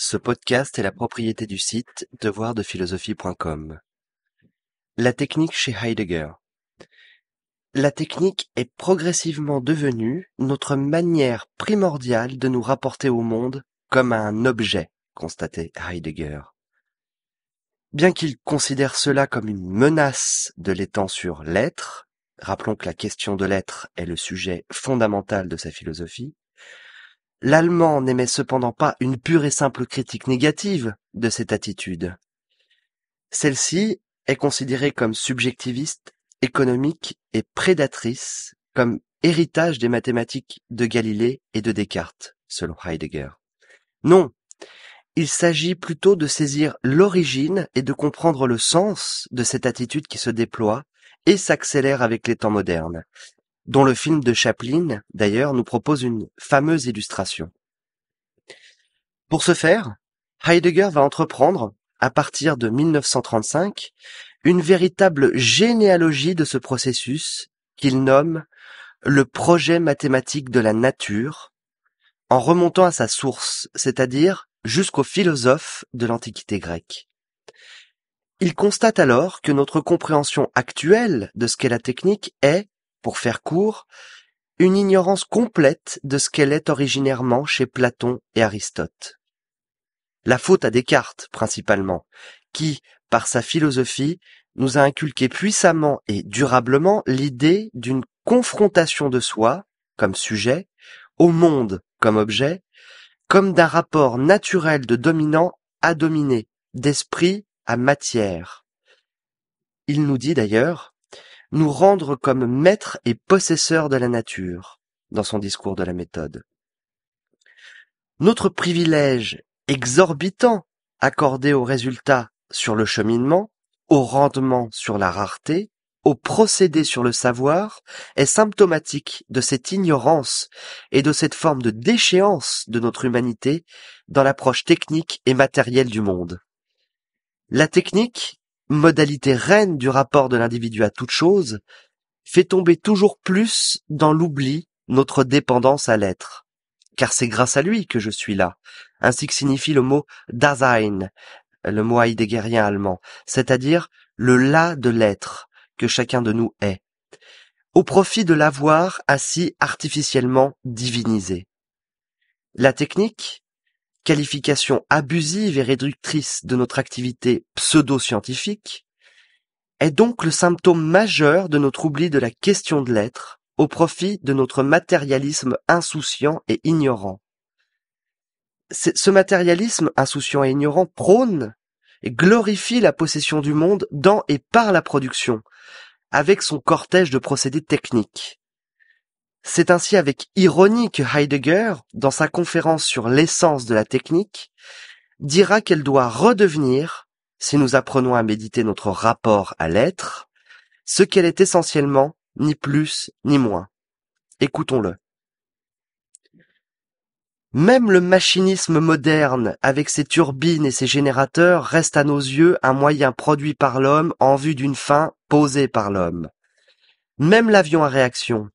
Ce podcast est la propriété du site devoirdephilosophie.com. La technique chez Heidegger. La technique est progressivement devenue notre manière primordiale de nous rapporter au monde comme à un objet, constatait Heidegger. Bien qu'il considère cela comme une menace de l'étant sur l'être, rappelons que la question de l'être est le sujet fondamental de sa philosophie, L'Allemand n'émet cependant pas une pure et simple critique négative de cette attitude. Celle-ci est considérée comme subjectiviste, économique et prédatrice, comme héritage des mathématiques de Galilée et de Descartes, selon Heidegger. Non, il s'agit plutôt de saisir l'origine et de comprendre le sens de cette attitude qui se déploie et s'accélère avec les temps modernes, dont le film de Chaplin, d'ailleurs, nous propose une fameuse illustration. Pour ce faire, Heidegger va entreprendre, à partir de 1935, une véritable généalogie de ce processus qu'il nomme le projet mathématique de la nature, en remontant à sa source, c'est-à-dire jusqu'aux philosophes de l'Antiquité grecque. Il constate alors que notre compréhension actuelle de ce qu'est la technique est, pour faire court, une ignorance complète de ce qu'elle est originairement chez Platon et Aristote. La faute à Descartes, principalement, qui, par sa philosophie, nous a inculqué puissamment et durablement l'idée d'une confrontation de soi, comme sujet, au monde, comme objet, comme d'un rapport naturel de dominant à dominé, d'esprit à matière. Il nous dit d'ailleurs, nous rendre comme maîtres et possesseurs de la nature, dans son discours de la méthode. Notre privilège exorbitant accordé au résultat sur le cheminement, au rendement sur la rareté, au procédé sur le savoir est symptomatique de cette ignorance et de cette forme de déchéance de notre humanité dans l'approche technique et matérielle du monde. La technique, modalité reine du rapport de l'individu à toute chose, fait tomber toujours plus dans l'oubli notre dépendance à l'être. Car c'est grâce à lui que je suis là, ainsi que signifie le mot Dasein, le mot heideggerien allemand, c'est-à-dire le là de l'être que chacun de nous est, au profit de l'avoir ainsi artificiellement divinisé. La technique, qualification abusive et réductrice de notre activité pseudo-scientifique, est donc le symptôme majeur de notre oubli de la question de l'être au profit de notre matérialisme insouciant et ignorant. Ce matérialisme insouciant et ignorant prône et glorifie la possession du monde dans et par la production, avec son cortège de procédés techniques. C'est ainsi avec ironie que Heidegger, dans sa conférence sur l'essence de la technique, dira qu'elle doit redevenir, si nous apprenons à méditer notre rapport à l'être, ce qu'elle est essentiellement, ni plus ni moins. Écoutons-le. Même le machinisme moderne, avec ses turbines et ses générateurs, reste à nos yeux un moyen produit par l'homme en vue d'une fin posée par l'homme. Même l'avion à réaction,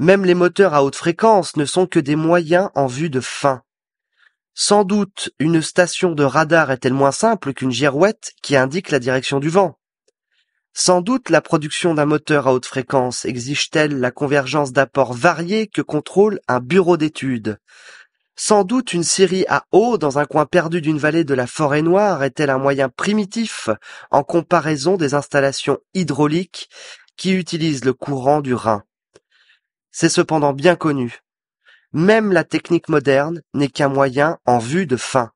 même les moteurs à haute fréquence ne sont que des moyens en vue de fin. Sans doute une station de radar est-elle moins simple qu'une girouette qui indique la direction du vent. Sans doute la production d'un moteur à haute fréquence exige-t-elle la convergence d'apports variés que contrôle un bureau d'études. Sans doute une série à eau dans un coin perdu d'une vallée de la forêt noire est-elle un moyen primitif en comparaison des installations hydrauliques qui utilise le courant du Rhin. C'est cependant bien connu. Même la technique moderne n'est qu'un moyen en vue de fin.